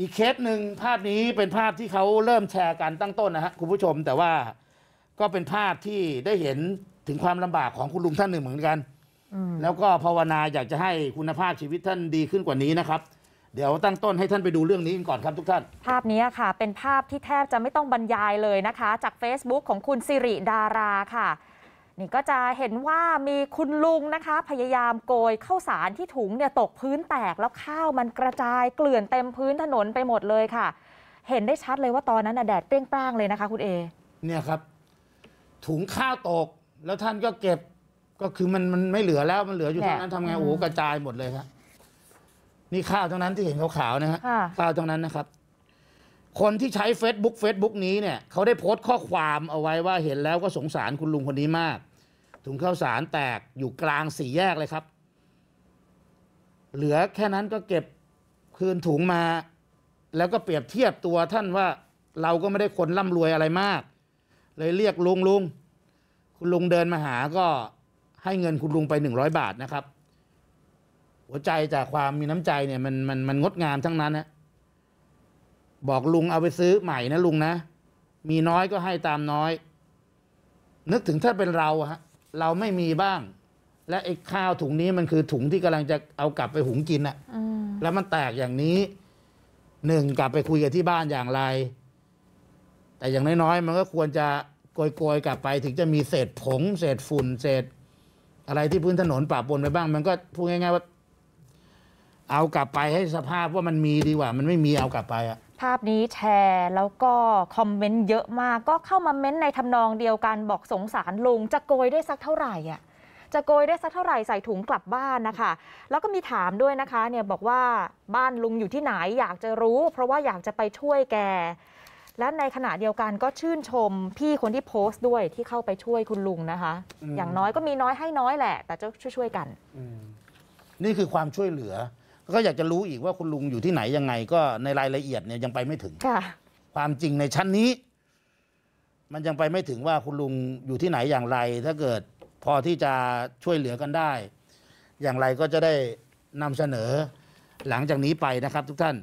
อีกเคสหนึ่งภาพนี้เป็นภาพที่เขาเริ่มแชร์กันตั้งต้นนะฮะคุณผู้ชม แต่ว่าก็เป็นภาพที่ได้เห็นถึงความลำบากของคุณลุงท่านหนึ่งเหมือนกันแล้วก็ภาวนาอยากจะให้คุณภาพชีวิตท่านดีขึ้นกว่านี้นะครับ เดี๋ยวตั้งต้นให้ท่านไปดูเรื่องนี้กันก่อนครับทุกท่าน ภาพนี้ค่ะ เป็นภาพที่แทบจะไม่ต้องบรรยายเลยนะคะ จาก Facebook ของคุณสิริดาราค่ะนี่ก็จะเห็นว่ามีคุณลุงนะคะพยายามโกยข้าวสารที่ถุงเนี่ยตกพื้นแตกแล้วข้าวมันกระจายเกลื่อนเต็มพื้นถนนไปหมดเลยค่ะ เห็นได้ชัดเลยว่าตอนนั้นแดดเปรี้ยงป้างเลยนะคะคุณเอ เนี่ยครับ ถุงข้าวตกแล้วท่านก็เก็บก็คือมันมันไม่เหลือแล้วมันเหลืออยู่เท่านั้นทำไงโอ้กระจายหมดเลยครับนี่ข้าวตรงนั้นที่เห็นขาวๆนะฮะข้าวตรงนั้นนะครับคนที่ใช้ Facebook Facebook นี้เนี่ยเขาได้โพสต์ข้อความเอาไว้ว่าเห็นแล้วก็สงสารคุณลุงคนนี้มาก ถุงข้าวสารแตกอยู่กลางสี่แยกเลยครับ เหลือแค่นั้นก็เก็บคืนถุงมา แล้วก็เปรียบเทียบตัวท่านว่าเราก็ไม่ได้คนร่ำรวยอะไรมาก เลยเรียกลุงลุงคุณลุงเดินมาหาก็ให้เงินคุณลุงไปหนึ่งร้อยบาทนะครับ หัวใจจากความมีน้ำใจเนี่ยมันมันมันงดงามทั้งนั้นนะบอกลุงเอาไปซื้อใหม่นะลุงนะ มีน้อยก็ให้ตามน้อย นึกถึงถ้าเป็นเราฮะ เราไม่มีบ้าง และไอ้ข้าวถุงนี้มันคือถุงที่กำลังจะเอากลับไปหุงกินอะแล้วมันแตกอย่างนี้หนึ่งกลับไปคุยกับที่บ้านอย่างไร แต่อย่างน้อยๆ มันก็ควรจะโกยๆกลับไปถึงจะมีเศษผง เศษฝุ่น เศษ อะไรที่พื้นถนนปะปนไปบ้าง มันก็พูดง่ายๆว่า เอากลับไปให้สภาพว่ามันมีดีกว่า มันไม่มีเอากลับไปอะภาพนี้แชร์แล้วก็คอมเมนต์เยอะมากก็เข้ามาเม้นในทำนองเดียวกันบอกสงสารลุงจะโกยได้สักเท่าไหร่อ่ะจะโกยได้สักเท่าไหร่ใส่ถุงกลับบ้านนะคะแล้วก็มีถามด้วยนะคะเนี่ยบอกว่าบ้านลุงอยู่ที่ไหนอยากจะรู้ เพราะว่าอยากจะไปช่วยแก และในขณะเดียวกันก็ชื่นชม พี่คนที่โพสต์ด้วยที่เข้าไปช่วยคุณลุงนะคะ อย่างน้อยก็มีน้อยให้น้อยแหละแต่จะช่วยๆกันนี่คือความช่วยเหลือก็อยากจะรู้อีกว่าคุณลุงอยู่ที่ไหนยังไง ก็ในรายละเอียดเนี่ยยังไปไม่ถึงค่ะความจริงในชั้นนี้ มันยังไปไม่ถึงว่าคุณลุงอยู่ที่ไหนอย่างไร ถ้าเกิดพอที่จะช่วยเหลือกันได้ อย่างไรก็จะได้นำเสนอหลังจากนี้ไปนะครับทุกท่าน